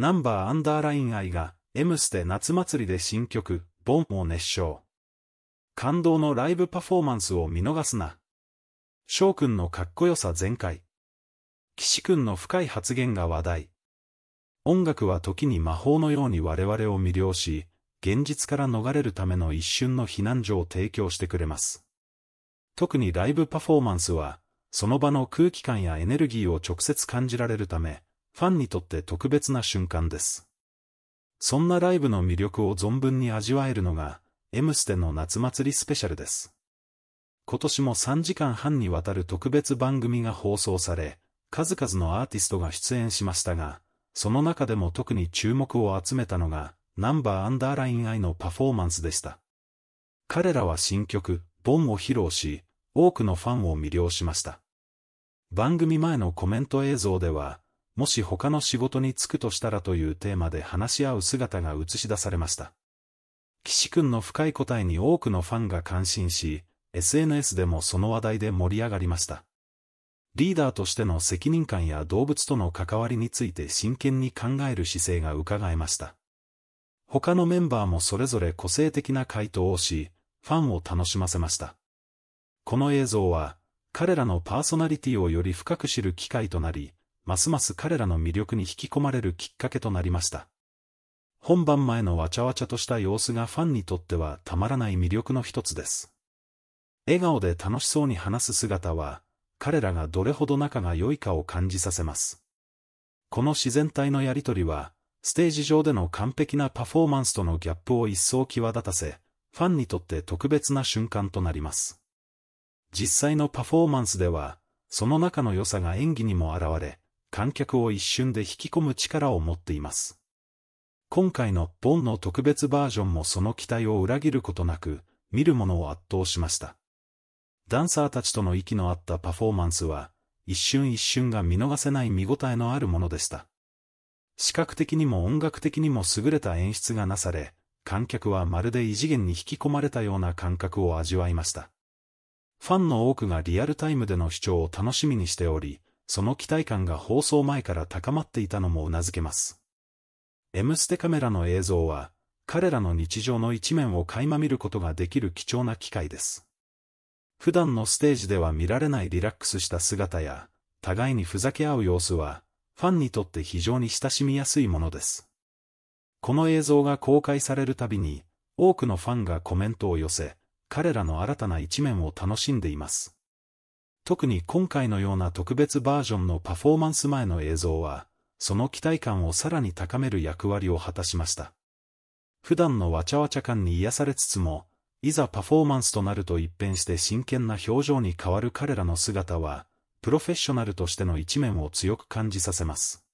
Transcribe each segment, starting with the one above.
ナンバーアンダーライン愛が、M ステ夏祭りで新曲、ボンを熱唱。感動のライブパフォーマンスを見逃すな。翔くんのかっこよさ全開。岸くんの深い発言が話題。音楽は時に魔法のように我々を魅了し、現実から逃れるための一瞬の避難所を提供してくれます。特にライブパフォーマンスは、その場の空気感やエネルギーを直接感じられるため、ファンにとって特別な瞬間です。そんなライブの魅力を存分に味わえるのが、M ステの夏祭りスペシャルです。今年も3時間半にわたる特別番組が放送され、数々のアーティストが出演しましたが、その中でも特に注目を集めたのが、ナンバーアンダーライン I のパフォーマンスでした。彼らは新曲、ボンを披露し、多くのファンを魅了しました。番組前のコメント映像では、もし他の仕事に就くとしたらというテーマで話し合う姿が映し出されました。岸くんの深い答えに多くのファンが感心し、SNS でもその話題で盛り上がりました。リーダーとしての責任感や動物との関わりについて真剣に考える姿勢が伺えました。他のメンバーもそれぞれ個性的な回答をし、ファンを楽しませました。この映像は、彼らのパーソナリティをより深く知る機会となり、ますます彼らの魅力に引き込まれるきっかけとなりました。本番前のわちゃわちゃとした様子がファンにとってはたまらない魅力の一つです。笑顔で楽しそうに話す姿は、彼らがどれほど仲が良いかを感じさせます。この自然体のやりとりは、ステージ上での完璧なパフォーマンスとのギャップを一層際立たせ、ファンにとって特別な瞬間となります。実際のパフォーマンスでは、その中の良さが演技にも現れ、観客を一瞬で引き込む力を持っています。今回のボンの特別バージョンもその期待を裏切ることなく、見る者を圧倒しました。ダンサーたちとの息の合ったパフォーマンスは、一瞬一瞬が見逃せない見応えのあるものでした。視覚的にも音楽的にも優れた演出がなされ、観客はまるで異次元に引き込まれたような感覚を味わいました。ファンの多くがリアルタイムでの視聴を楽しみにしており、その期待感が放送前から高まっていたのも頷けます。M ステカメラの映像は、彼らの日常の一面を垣間見ることができる貴重な機会です。普段のステージでは見られないリラックスした姿や、互いにふざけ合う様子は、ファンにとって非常に親しみやすいものです。この映像が公開されるたびに、多くのファンがコメントを寄せ、彼らの新たな一面を楽しんでいます。特に今回のような特別バージョンのパフォーマンス前の映像は、その期待感をさらに高める役割を果たしました。普段のわちゃわちゃ感に癒されつつも、いざパフォーマンスとなると一変して真剣な表情に変わる彼らの姿は、プロフェッショナルとしての一面を強く感じさせます。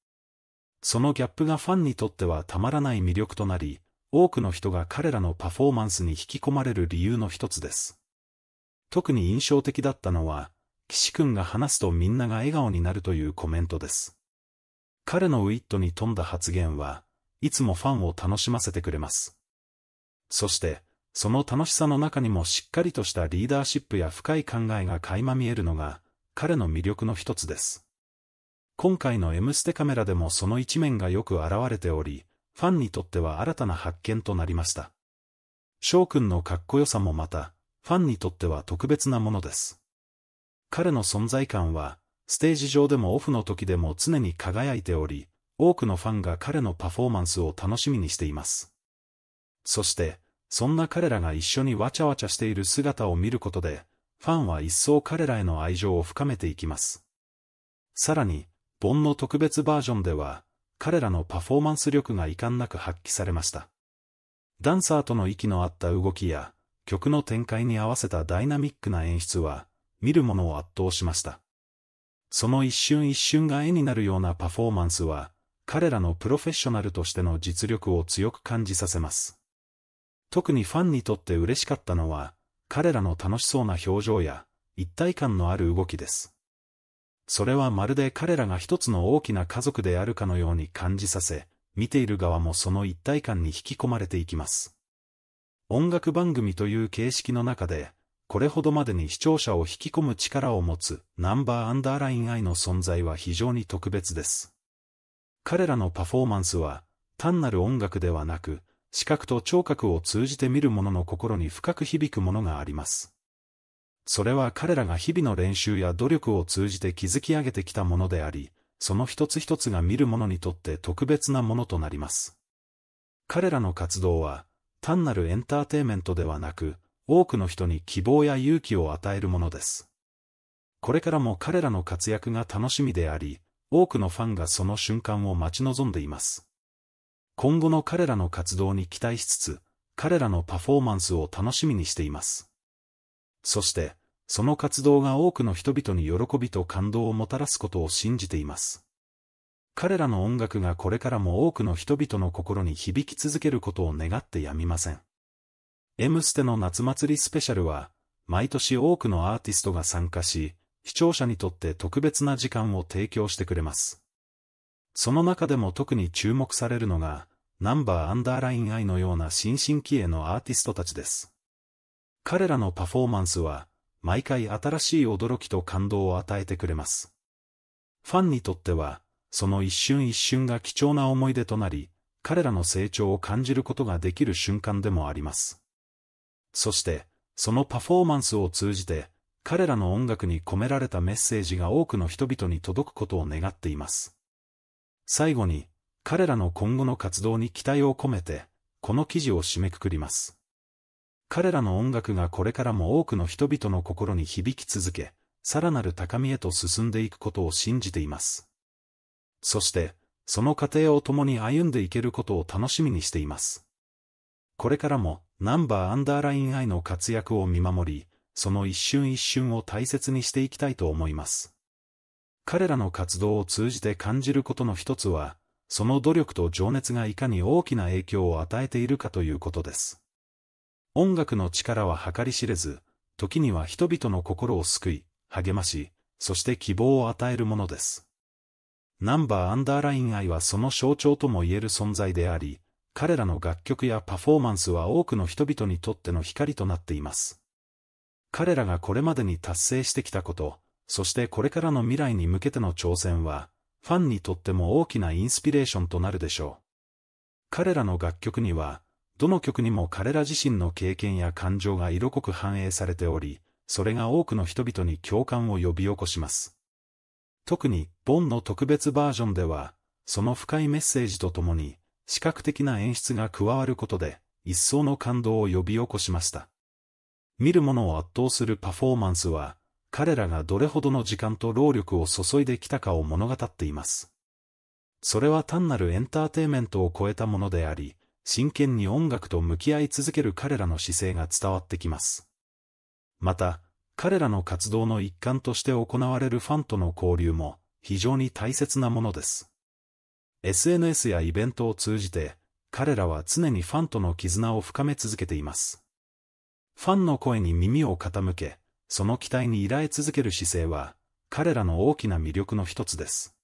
そのギャップがファンにとってはたまらない魅力となり、多くの人が彼らのパフォーマンスに引き込まれる理由の一つです。特に印象的だったのは、岸くんが話すとみんなが笑顔になるというコメントです。彼のウィットに富んだ発言は、いつもファンを楽しませてくれます。そして、その楽しさの中にもしっかりとしたリーダーシップや深い考えが垣間見えるのが、彼の魅力の一つです。今回の M ステカメラでもその一面がよく現れており、ファンにとっては新たな発見となりました。翔くんのかっこよさもまた、ファンにとっては特別なものです。彼の存在感は、ステージ上でもオフの時でも常に輝いており、多くのファンが彼のパフォーマンスを楽しみにしています。そして、そんな彼らが一緒にわちゃわちゃしている姿を見ることで、ファンは一層彼らへの愛情を深めていきます。さらに、ボンの特別バージョンでは、彼らのパフォーマンス力が遺憾なく発揮されました。ダンサーとの息の合った動きや、曲の展開に合わせたダイナミックな演出は、見る者を圧倒しました。その一瞬一瞬が絵になるようなパフォーマンスは、彼らのプロフェッショナルとしての実力を強く感じさせます。特にファンにとって嬉しかったのは、彼らの楽しそうな表情や、一体感のある動きです。それはまるで彼らが一つの大きな家族であるかのように感じさせ、見ている側もその一体感に引き込まれていきます。音楽番組という形式の中で、これほどまでに視聴者を引き込む力を持つナンバーアンダーライン愛の存在は非常に特別です。彼らのパフォーマンスは、単なる音楽ではなく、視覚と聴覚を通じて見る者の心に深く響くものがあります。それは彼らが日々の練習や努力を通じて築き上げてきたものであり、その一つ一つが見る者にとって特別なものとなります。彼らの活動は、単なるエンターテイメントではなく、多くの人に希望や勇気を与えるものです。これからも彼らの活躍が楽しみであり、多くのファンがその瞬間を待ち望んでいます。今後の彼らの活動に期待しつつ、彼らのパフォーマンスを楽しみにしています。そして、その活動が多くの人々に喜びと感動をもたらすことを信じています。彼らの音楽がこれからも多くの人々の心に響き続けることを願ってやみません。エムステの夏祭りスペシャルは、毎年多くのアーティストが参加し、視聴者にとって特別な時間を提供してくれます。その中でも特に注目されるのが、ナンバーアンダーラインイのような新進気鋭のアーティストたちです。彼らのパフォーマンスは、毎回新しい驚きと感動を与えてくれます。ファンにとっては、その一瞬一瞬が貴重な思い出となり、彼らの成長を感じることができる瞬間でもあります。そして、そのパフォーマンスを通じて、彼らの音楽に込められたメッセージが多くの人々に届くことを願っています。最後に、彼らの今後の活動に期待を込めて、この記事を締めくくります。彼らの音楽がこれからも多くの人々の心に響き続け、さらなる高みへと進んでいくことを信じています。そして、その過程を共に歩んでいけることを楽しみにしています。これからも、ナンバーアンダーライン I の活躍を見守り、その一瞬一瞬を大切にしていきたいと思います。彼らの活動を通じて感じることの一つは、その努力と情熱がいかに大きな影響を与えているかということです。音楽の力は計り知れず、時には人々の心を救い、励まし、そして希望を与えるものです。ナンバーアンダーライン愛はその象徴とも言える存在であり、彼らの楽曲やパフォーマンスは多くの人々にとっての光となっています。彼らがこれまでに達成してきたこと、そしてこれからの未来に向けての挑戦は、ファンにとっても大きなインスピレーションとなるでしょう。彼らの楽曲には、どの曲にも彼ら自身の経験や感情が色濃く反映されており、それが多くの人々に共感を呼び起こします。特に、ボンの特別バージョンでは、その深いメッセージとともに、視覚的な演出が加わることで、一層の感動を呼び起こしました。見る者を圧倒するパフォーマンスは、彼らがどれほどの時間と労力を注いできたかを物語っています。それは単なるエンターテイメントを超えたものであり、真剣に音楽と向き合い続ける彼らの姿勢が伝わってきます。また、彼らの活動の一環として行われるファンとの交流も非常に大切なものです。SNS やイベントを通じて、彼らは常にファンとの絆を深め続けています。ファンの声に耳を傾け、その期待に依頼続ける姿勢は、彼らの大きな魅力の一つです。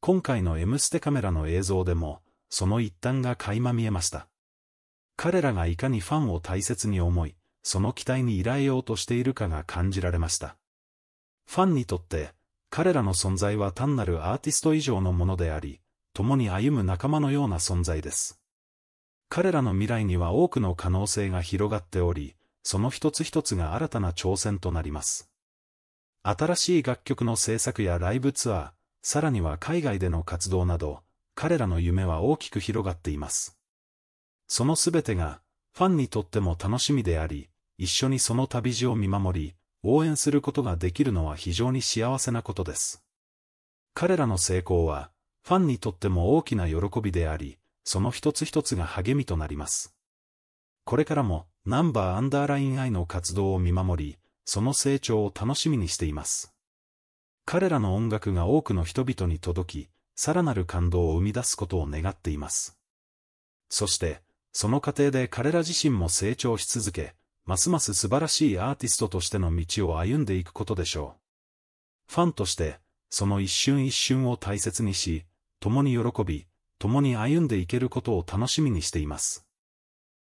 今回の M ステカメラの映像でも、その一端が垣間見えました。彼らがいかにファンを大切に思い、その期待に依頼ようとしているかが感じられました。ファンにとって、彼らの存在は単なるアーティスト以上のものであり、共に歩む仲間のような存在です。彼らの未来には多くの可能性が広がっており、その一つ一つが新たな挑戦となります。新しい楽曲の制作やライブツアー、さらには海外での活動など、彼らの夢は大きく広がっています。そのすべてが、ファンにとっても楽しみであり、一緒にその旅路を見守り、応援することができるのは非常に幸せなことです。彼らの成功は、ファンにとっても大きな喜びであり、その一つ一つが励みとなります。これからも、ナンバーアンダーライン愛の活動を見守り、その成長を楽しみにしています。彼らの音楽が多くの人々に届き、さらなる感動を生み出すことを願っています。そして、その過程で彼ら自身も成長し続け、ますます素晴らしいアーティストとしての道を歩んでいくことでしょう。ファンとして、その一瞬一瞬を大切にし、共に喜び、共に歩んでいけることを楽しみにしています。